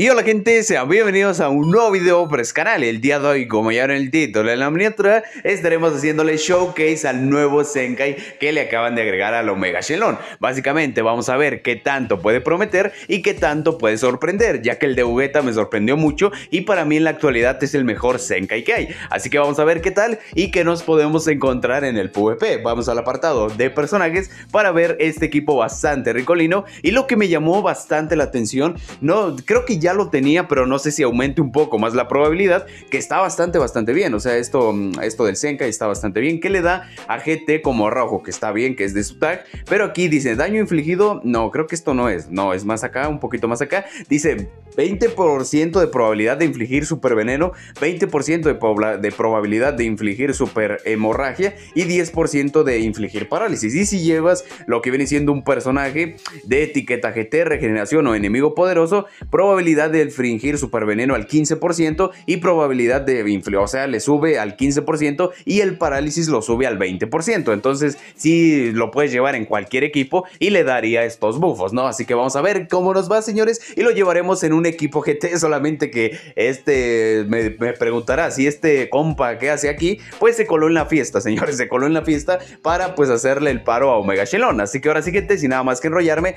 Y hola gente, sean bienvenidos a un nuevo video para este canal. El día de hoy, como ya en el título en la miniatura, estaremos haciéndole showcase al nuevo Senkai que le acaban de agregar al Omega Shenlong. Básicamente vamos a ver qué tanto puede prometer y qué tanto puede sorprender, ya que el de Ugeta me sorprendió mucho y para mí en la actualidad es el mejor Senkai que hay. Así que vamos a ver qué tal y qué nos podemos encontrar en el PvP. Vamos al apartado de personajes para ver este equipo bastante ricolino y lo que me llamó bastante la atención, no creo que ya lo tenía, pero no sé si aumente un poco más la probabilidad, que está bastante, bastante bien. O sea, esto, mm, esto del Senka está bastante bien. ¿Qué le da a GT como rojo? Que está bien, que es de su tag. Pero aquí dice daño infligido. No, creo que esto no es. No, es más acá, un poquito más acá. Dice 20% de probabilidad de infligir super veneno, 20% de, de probabilidad de infligir super hemorragia y 10% de infligir parálisis. Y si llevas lo que viene siendo un personaje de etiqueta GT, regeneración o enemigo poderoso, probabilidad del de fringir superveneno al 15% y probabilidad de infligir, o sea, le sube al 15% y el parálisis lo sube al 20%. Entonces, si lo puedes llevar en cualquier equipo y le daría estos bufos ¿no? Así que vamos a ver cómo nos va, señores, y lo llevaremos en un equipo GT, solamente que este me, preguntará si este compa que hace aquí, pues se coló en la fiesta, señores, se coló en la fiesta para pues hacerle el paro a Omega Shelon. Así que ahora sí, gente, sin nada más que enrollarme,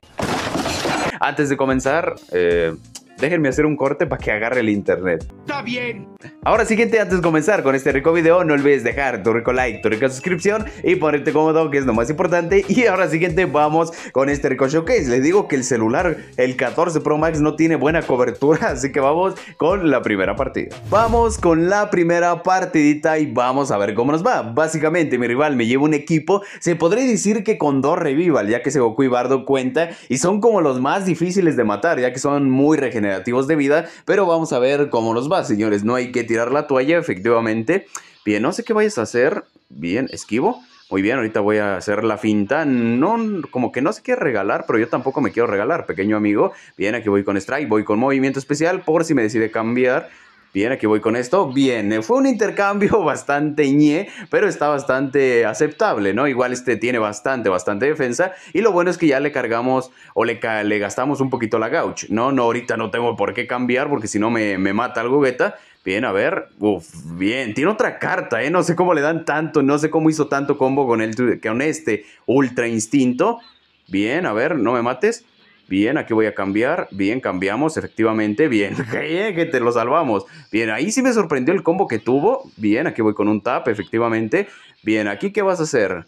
antes de comenzar, eh, Déjenme hacer un corte para que agarre el internet. Está bien. Ahora siguiente, antes de comenzar con este rico video, no olvides dejar tu rico like, tu rica suscripción y ponerte cómodo, que es lo más importante. Y ahora siguiente vamos con este rico showcase. Les digo que el celular, el 14 Pro Max, no tiene buena cobertura, así que vamos con la primera partida. Vamos con la primera partidita y vamos a ver cómo nos va. Básicamente, mi rival me lleva un equipo, se podría decir que con dos revival, ya que se Goku y Bardo cuenta y son como los más difíciles de matar, ya que son muy regenerados negativos de vida, pero vamos a ver cómo nos va, señores. No hay que tirar la toalla, efectivamente. Bien, no sé qué vayas a hacer. Bien, esquivo. Muy bien, ahorita voy a hacer la finta. No, como que no se quiere regalar, pero yo tampoco me quiero regalar, pequeño amigo. Bien, aquí voy con strike, voy con movimiento especial por si me decide cambiar. Bien, aquí voy con esto. Bien, eh, fue un intercambio bastante ñe, pero está bastante aceptable, ¿no? Igual este tiene bastante, bastante defensa. Y lo bueno es que ya le cargamos o le, le gastamos un poquito la gauch, ¿no? No, ahorita no tengo por qué cambiar porque si no me, mata el Gogeta. Bien, a ver. Uf, bien. Tiene otra carta, ¿eh? No sé cómo le dan tanto, no sé cómo hizo tanto combo con, el, con este Ultra Instinto. Bien, a ver, no me mates. Bien, aquí voy a cambiar. Bien, cambiamos, efectivamente. Bien, que te lo salvamos. Bien, ahí sí me sorprendió el combo que tuvo. Bien, aquí voy con un tap, efectivamente. Bien, aquí qué vas a hacer.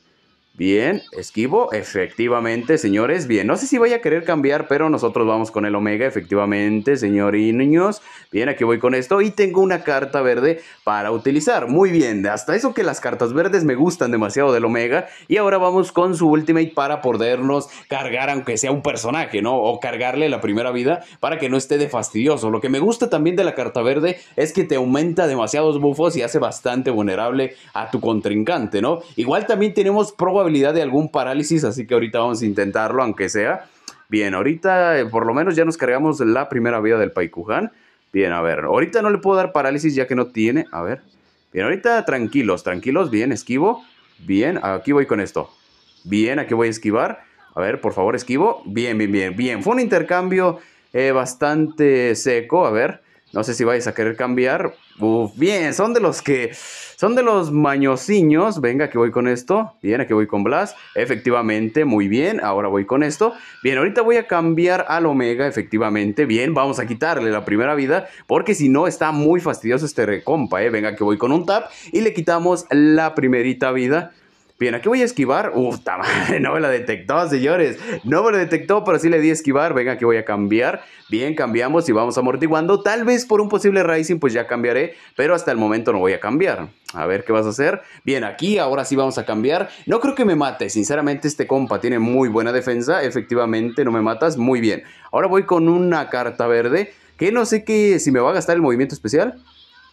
Bien, esquivo, efectivamente, señores. Bien, no sé si vaya a querer cambiar, pero nosotros vamos con el Omega, efectivamente, señor niños. Bien, aquí voy con esto y tengo una carta verde para utilizar. Muy bien, hasta eso que las cartas verdes me gustan demasiado del Omega. Y ahora vamos con su Ultimate para podernos cargar, aunque sea un personaje, ¿no? O cargarle la primera vida para que no esté de fastidioso. Lo que me gusta también de la carta verde es que te aumenta demasiados buffos y hace bastante vulnerable a tu contrincante, ¿no? Igual también tenemos probabilidad de algún parálisis, así que ahorita vamos a intentarlo, aunque sea. Bien, ahorita eh, por lo menos ya nos cargamos la primera vida del paikuhan Bien, a ver, ahorita no le puedo dar parálisis ya que no tiene, a ver. Bien, ahorita tranquilos, tranquilos, bien, esquivo. Bien, aquí voy con esto. Bien, aquí voy a esquivar. A ver, por favor, esquivo. Bien, bien, bien, bien. Fue un intercambio eh, bastante seco, a ver. No sé si vais a querer cambiar. Uf, bien, son de los que son de los mañosiños. Venga, que voy con esto. Bien, aquí voy con Blas. Efectivamente, muy bien. Ahora voy con esto. Bien, ahorita voy a cambiar al Omega, efectivamente. Bien, vamos a quitarle la primera vida. Porque si no, está muy fastidioso este recompa, ¿eh? Venga, que voy con un tap. Y le quitamos la primerita vida. Bien, aquí voy a esquivar. Uf, madre, no me la detectó, señores. No me la detectó, pero sí le di a esquivar. Venga, aquí voy a cambiar. Bien, cambiamos y vamos amortiguando. Tal vez por un posible Rising, pues ya cambiaré. Pero hasta el momento no voy a cambiar. A ver qué vas a hacer. Bien, aquí ahora sí vamos a cambiar. No creo que me mate. Sinceramente, este compa tiene muy buena defensa. Efectivamente, no me matas. Muy bien. Ahora voy con una carta verde. Que no sé qué, si me va a gastar el movimiento especial.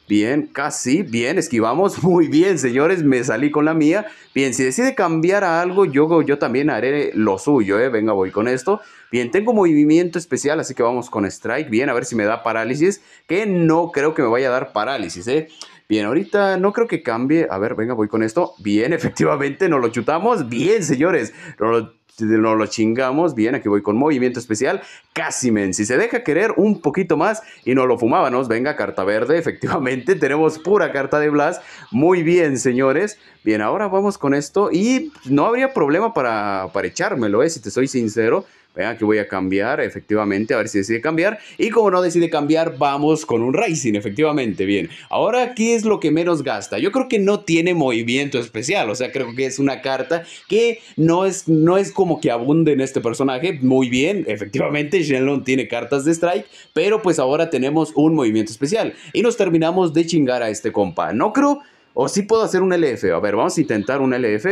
Bien, casi, bien, esquivamos muy bien, señores, me salí con la mía. Bien, si decide cambiar a algo, yo, yo también haré lo suyo, ¿eh? Venga, voy con esto. Bien, tengo movimiento especial, así que vamos con Strike. Bien, a ver si me da parálisis, que no creo que me vaya a dar parálisis, ¿eh? Bien, ahorita no creo que cambie. A ver, venga, voy con esto. Bien, efectivamente, nos lo chutamos. Bien, señores. Nos lo chingamos. Bien, aquí voy con movimiento especial. casi, Casimen. Si se deja querer un poquito más y no lo fumábamos. Venga, carta verde. Efectivamente, tenemos pura carta de Blas. Muy bien, señores. Bien, ahora vamos con esto. Y no habría problema para, para echármelo, ¿eh? si te soy sincero. Vean que voy a cambiar, efectivamente, a ver si decide cambiar. Y como no decide cambiar, vamos con un Racing, efectivamente, bien. Ahora, ¿qué es lo que menos gasta? Yo creo que no tiene movimiento especial, o sea, creo que es una carta que no es, no es como que abunde en este personaje. Muy bien, efectivamente, Shenlong tiene cartas de strike, pero pues ahora tenemos un movimiento especial. Y nos terminamos de chingar a este compa. No creo, o sí puedo hacer un LF. A ver, vamos a intentar un LF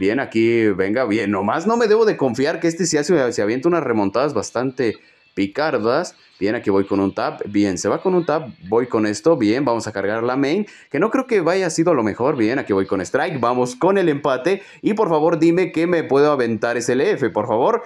bien aquí, venga bien. Nomás no me debo de confiar que este se, hace, se avienta unas remontadas bastante picardas. Bien, aquí voy con un tap. Bien, se va con un tap. Voy con esto. Bien, vamos a cargar la main. Que no creo que vaya sido lo mejor. Bien, aquí voy con strike. Vamos con el empate. Y por favor, dime que me puedo aventar ese LF, por favor.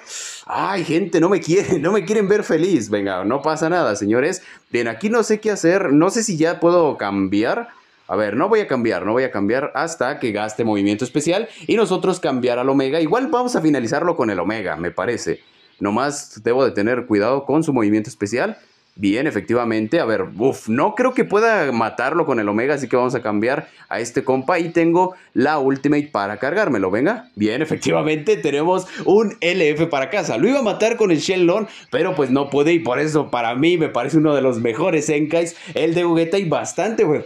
Ay, gente, no me quieren, no me quieren ver feliz. Venga, no pasa nada, señores. Bien, aquí no sé qué hacer. No sé si ya puedo cambiar. A ver, no voy a cambiar, no voy a cambiar hasta que gaste movimiento especial y nosotros cambiar al omega. Igual vamos a finalizarlo con el omega, me parece. Nomás debo de tener cuidado con su movimiento especial. Bien, efectivamente. A ver, uff, no creo que pueda matarlo con el Omega, así que vamos a cambiar a este compa. Y tengo la Ultimate para cargármelo, venga. Bien, efectivamente, tenemos un LF para casa. Lo iba a matar con el Shenlong, pero pues no pude y por eso para mí me parece uno de los mejores Enkais, el de Gogeta y bastante, weón.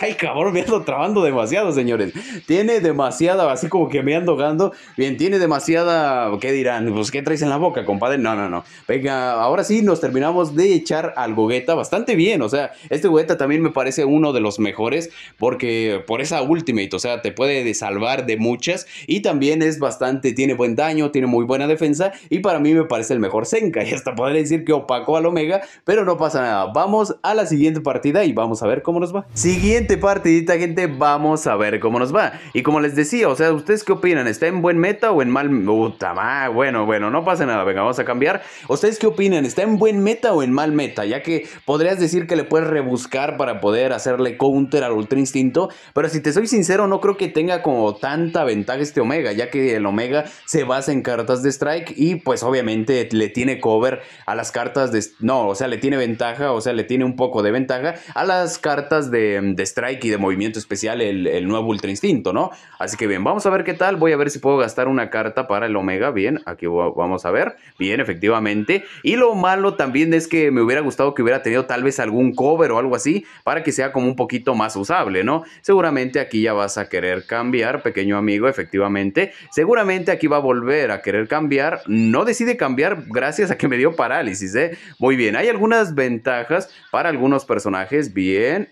Ay, cabrón, me ando trabando demasiado, señores. Tiene demasiada, así como que me ando gando. Bien, tiene demasiada. ¿Qué dirán? Pues, ¿qué traes en la boca, compadre? No, no, no. Venga, ahora sí nos terminamos de echar al Gogeta bastante bien. O sea, este Gogeta también me parece uno de los mejores porque por esa Ultimate, o sea, te puede salvar de muchas y también es bastante, tiene buen daño, tiene muy buena defensa y para mí me parece el mejor Senka. Y hasta podría decir que opaco al Omega, pero no pasa nada. Vamos a la siguiente partida y vamos a ver cómo nos va. sigue siguiente partidita, gente, vamos a ver cómo nos va. Y como les decía, o sea, ¿ustedes qué opinan? ¿Está en buen meta o en mal... meta? bueno, bueno, no pasa nada, venga, vamos a cambiar. ¿Ustedes qué opinan? ¿Está en buen meta o en mal meta? Ya que podrías decir que le puedes rebuscar para poder hacerle counter al Ultra Instinto, pero si te soy sincero, no creo que tenga como tanta ventaja este Omega, ya que el Omega se basa en cartas de Strike y pues obviamente le tiene cover a las cartas de... No, o sea, le tiene ventaja, o sea, le tiene un poco de ventaja a las cartas de mm, de Strike y de Movimiento Especial el, nuevo Ultra Instinto, ¿no? Así que bien, vamos a ver qué tal. Voy a ver si puedo gastar una carta para el Omega. Bien, aquí vamos a ver. Bien, efectivamente. Y lo malo también es que me hubiera gustado que hubiera tenido tal vez algún cover o algo así para que sea como un poquito más usable, ¿no? Seguramente aquí ya vas a querer cambiar, pequeño amigo, efectivamente. Seguramente aquí va a volver a querer cambiar. No decide cambiar gracias a que me dio parálisis, ¿eh? Muy bien, hay algunas ventajas para algunos personajes. Bien,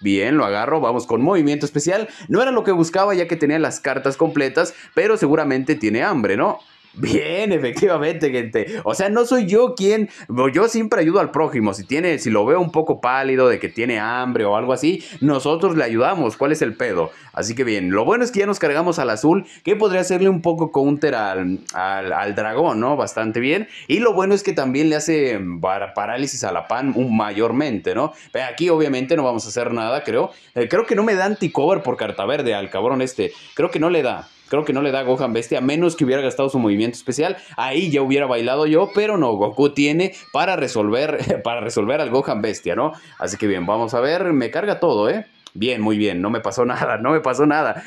Bien, lo agarro, vamos con movimiento especial. No era lo que buscaba ya que tenía las cartas completas, pero seguramente tiene hambre, ¿no? Bien, efectivamente, gente. O sea, no soy yo quien, yo siempre ayudo al prójimo. Si tiene, si lo veo un poco pálido de que tiene hambre o algo así, nosotros le ayudamos. ¿Cuál es el pedo? Así que bien, lo bueno es que ya nos cargamos al azul, que podría hacerle un poco counter al, al, dragón, ¿no? Bastante bien. Y lo bueno es que también le hace mm, parálisis a la pan mayormente, ¿no? aquí obviamente no vamos a hacer nada, creo. Eh, creo que no me da anticover por carta verde al cabrón este. Creo que no le da. Creo que no le da Gohan Bestia, a menos que hubiera gastado su movimiento especial. Ahí ya hubiera bailado yo, pero no, Goku tiene para resolver, para resolver al Gohan Bestia, ¿no? Así que bien, vamos a ver, me carga todo, ¿eh? Bien, muy bien, no me pasó nada, no me pasó nada.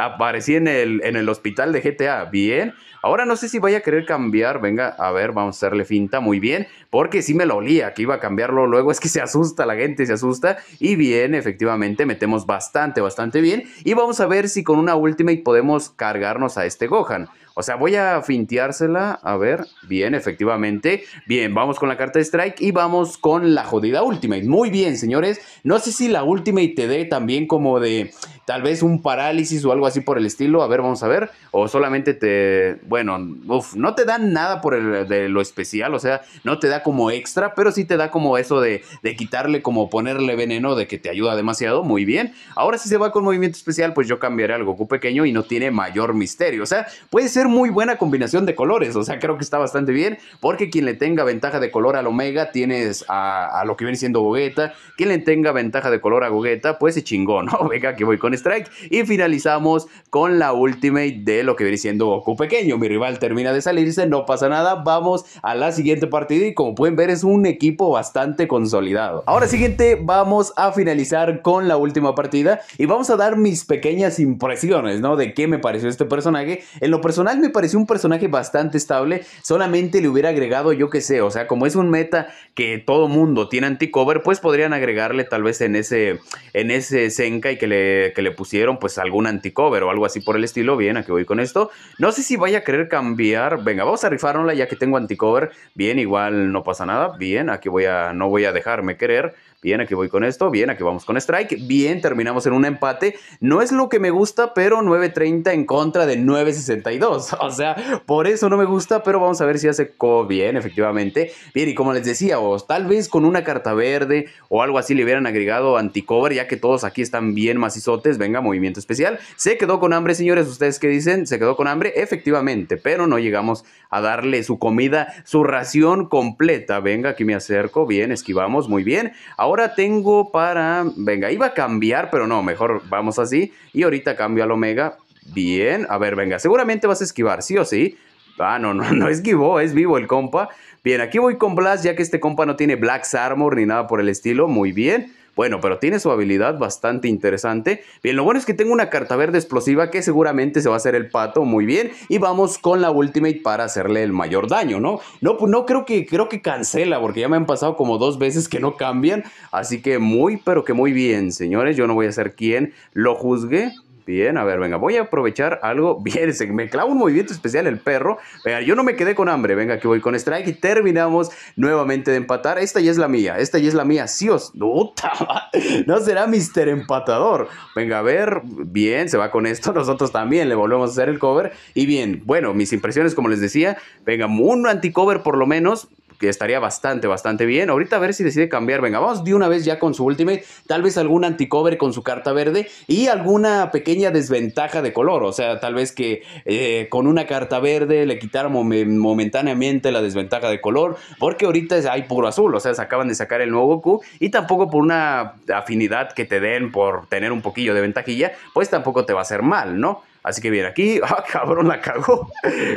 Aparecí en el, en el hospital de GTA, bien. Ahora no sé si vaya a querer cambiar, venga, a ver, vamos a hacerle finta, muy bien, porque sí me lo olía que iba a cambiarlo luego, es que se asusta la gente, se asusta, y bien, efectivamente, metemos bastante, bastante bien, y vamos a ver si con una Ultimate podemos cargarnos a este Gohan. O sea, voy a finteársela. A ver, bien, efectivamente. Bien, vamos con la carta de Strike y vamos con la jodida Ultimate. Muy bien, señores. No sé si la Ultimate te dé también como de tal vez un parálisis o algo así por el estilo, a ver, vamos a ver, o solamente te, bueno, uf, no te dan nada por de lo especial, o sea, no te da como extra, pero sí te da como eso de, quitarle, como ponerle veneno, de que te ayuda demasiado, muy bien. Ahora si se va con movimiento especial, pues yo cambiaré algo Goku pequeño y no tiene mayor misterio, o sea, puede ser muy buena combinación de colores, o sea, creo que está bastante bien, porque quien le tenga ventaja de color al Omega, tienes a, a lo que viene siendo Gogeta, quien le tenga ventaja de color a Gogeta, pues se chingó, ¿no? Venga, que voy con Strike. Y finalizamos con la ultimate de lo que viene siendo Goku pequeño. Mi rival termina de salirse, no pasa nada. Vamos a la siguiente partida y como pueden ver es un equipo bastante consolidado. Ahora siguiente vamos a finalizar con la última partida y vamos a dar mis pequeñas impresiones, ¿no? De qué me pareció este personaje. En lo personal me pareció un personaje bastante estable. Solamente le hubiera agregado yo que sé, o sea, como es un meta que todo mundo tiene anti-cover, pues podrían agregarle tal vez en ese en ese Senka y que le, le pusieron pues algún anticover o algo así por el estilo. Bien, aquí voy con esto. No sé si vaya a querer cambiar. Venga, vamos a rifárnosla ya que tengo anticover. Bien, igual no pasa nada. Bien, aquí voy a, no voy a dejarme querer. Bien, aquí voy con esto, bien, aquí vamos con strike, bien, terminamos en un empate. No es lo que me gusta, pero 9.30 en contra de 9.62. O sea, por eso no me gusta, pero vamos a ver si hace bien, efectivamente. Bien, y como les decía, vos tal vez con una carta verde o algo así le hubieran agregado anticover, ya que todos aquí están bien macizotes. Venga, movimiento especial. Se quedó con hambre, señores. ¿Ustedes qué dicen? ¿Se quedó con hambre? Efectivamente, pero no llegamos a darle su comida, su ración completa. Venga, aquí me acerco. Bien, esquivamos. Muy bien. Ahora Ahora tengo para. Venga, iba a cambiar, pero no, mejor vamos así. Y ahorita cambio al Omega. Bien, a ver, venga, seguramente vas a esquivar, sí o sí. Ah, no, no, no esquivó, es vivo el compa. Bien, aquí voy con Blast, ya que este compa no tiene Black's Armor ni nada por el estilo. Muy bien. Bueno, pero tiene su habilidad bastante interesante. Bien, lo bueno es que tengo una carta verde explosiva que seguramente se va a hacer el pato muy bien. Y vamos con la ultimate para hacerle el mayor daño, ¿no? No, pues no creo que, creo que cancela porque ya me han pasado como dos veces que no cambian. Así que muy, pero que muy bien, señores. Yo no voy a ser quien lo juzgue. Bien, a ver, venga, voy a aprovechar algo. Bien, se me clava un movimiento especial el perro. Venga, yo no me quedé con hambre. Venga, que voy con strike y terminamos nuevamente de empatar. Esta ya es la mía, esta ya es la mía. Sí, os... No, no será Mr. Empatador. Venga, a ver, bien, se va con esto. Nosotros también le volvemos a hacer el cover. Y bien, bueno, mis impresiones, como les decía, venga, un anticover por lo menos estaría bastante, bastante bien. Ahorita a ver si decide cambiar. Venga, vamos de una vez ya con su ultimate. Tal vez algún anticover con su carta verde y alguna pequeña desventaja de color. O sea, tal vez que eh, con una carta verde le quitaron momentáneamente la desventaja de color. Porque ahorita hay puro azul. O sea, se acaban de sacar el nuevo Goku. Y tampoco por una afinidad que te den por tener un poquillo de ventajilla, pues tampoco te va a hacer mal, ¿no? Así que bien, aquí, ah, cabrón, la cagó.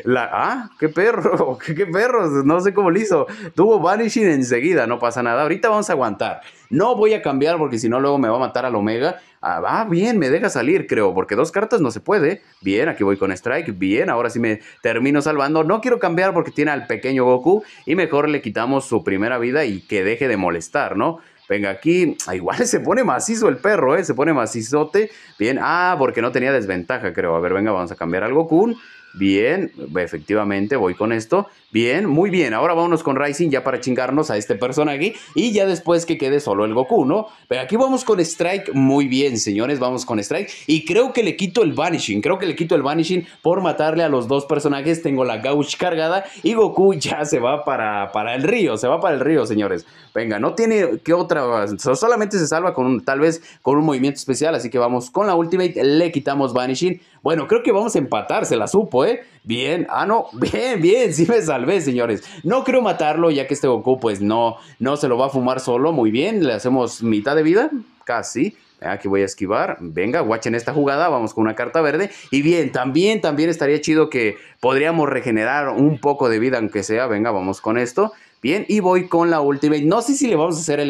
La, ah, qué perro, qué, perro, no sé cómo lo hizo. Tuvo vanishing enseguida, no pasa nada. Ahorita vamos a aguantar. No voy a cambiar porque si no luego me va a matar al Omega. Ah, ah, bien, me deja salir, creo, porque dos cartas no se puede. Bien, aquí voy con Strike. Bien, ahora sí me termino salvando. No quiero cambiar porque tiene al pequeño Goku y mejor le quitamos su primera vida y que deje de molestar, ¿no? Venga aquí, ah, igual se pone macizo el perro, ¿eh? se pone macizote. Bien, ah, porque no tenía desventaja, creo. A ver, venga, vamos a cambiar algo Goku. Bien, efectivamente, voy con esto. Bien, muy bien. Ahora vámonos con Rising ya para chingarnos a este personaje. Y ya después que quede solo el Goku, ¿no? Pero aquí vamos con Strike. Muy bien, señores, vamos con Strike. Y creo que le quito el Vanishing. Creo que le quito el Vanishing por matarle a los dos personajes. Tengo la Gauch cargada y Goku ya se va para, para el río. Se va para el río, señores. Venga, no tiene que otra... Solamente se salva con tal vez con un movimiento especial. Así que vamos con la Ultimate. Le quitamos Vanishing. Bueno, creo que vamos a empatar, se la supo, ¿eh? Bien, ah, no, bien, bien, sí me salvé, señores. No creo matarlo, ya que este Goku, pues no, no se lo va a fumar solo, muy bien, le hacemos mitad de vida, casi. Aquí voy a esquivar. Venga, guachen esta jugada. Vamos con una carta verde. Y bien, también, también estaría chido que podríamos regenerar un poco de vida, aunque sea. Venga, vamos con esto. Bien, y voy con la Ultimate. No sé si le vamos a hacer el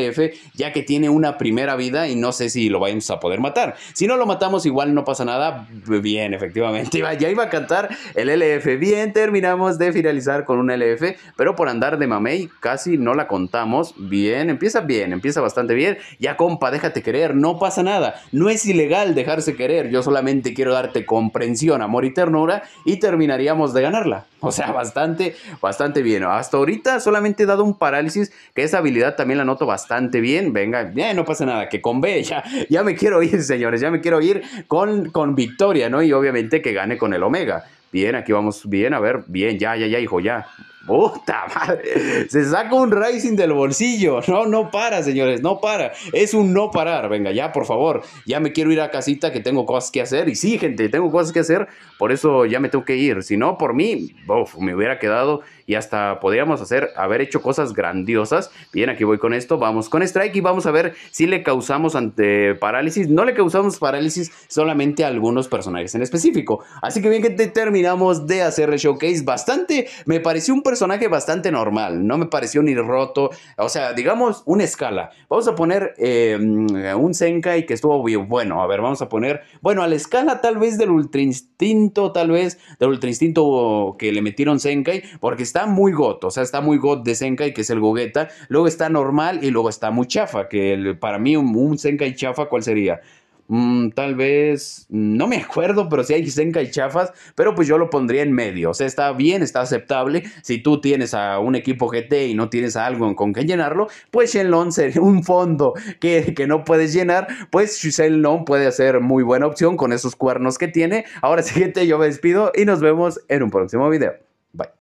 ya que tiene una primera vida y no sé si lo vamos a poder matar. Si no lo matamos, igual no pasa nada. Bien, efectivamente. Ya iba a cantar el LF. Bien, terminamos de finalizar con un LF, pero por andar de mamey casi no la contamos. Bien, empieza bien, empieza bastante bien. Ya, compa, déjate querer, no pasa nada. No es ilegal dejarse querer. Yo solamente quiero darte comprensión, amor y ternura y terminaríamos de ganarla. O sea, bastante, bastante bien. Hasta ahorita solamente dado un parálisis, que esa habilidad también la noto bastante bien. Venga, no pasa nada, que con B ya, me quiero ir, señores, ya me quiero ir con, con victoria, ¿no? Y obviamente que gane con el Omega. Bien, aquí vamos bien, a ver, bien, ya, ya, ya, hijo, ya. Puta madre. Se saca un Rising del bolsillo. No, no para, señores. No para. Es un no parar. Venga, ya, por favor. Ya me quiero ir a casita que tengo cosas que hacer. Y sí, gente, tengo cosas que hacer. Por eso ya me tengo que ir. Si no, por mí, me hubiera quedado y hasta podríamos hacer, haber hecho cosas grandiosas. Bien, aquí voy con esto, vamos con Strike y vamos a ver si le causamos ante parálisis. No le causamos parálisis solamente a algunos personajes en específico. Así que bien que terminamos de hacer el showcase bastante, me pareció un personaje bastante normal, no me pareció ni roto, o sea, digamos una escala. Vamos a poner em, un Senkai que estuvo bien bueno, a ver, vamos a poner, bueno, a la escala tal vez del Ultra Instinto, tal vez del Ultra Instinto que le metieron Senkai, porque está está muy got, o sea, está muy got de Senkai, que es el Gogeta, luego está normal y luego está muy chafa, que para mí un, Senkai chafa, ¿cuál sería? Mm, tal vez, no me acuerdo, pero si sí hay Senkai chafas, pero pues yo lo pondría en medio, o sea, está bien, está aceptable, si tú tienes a un equipo GT y no tienes algo con que llenarlo, pues Shenlong sería un fondo que, que no puedes llenar, pues Shenlong puede ser muy buena opción con esos cuernos que tiene, ahora siguiente gente, yo me despido y nos vemos en un próximo video. Bye.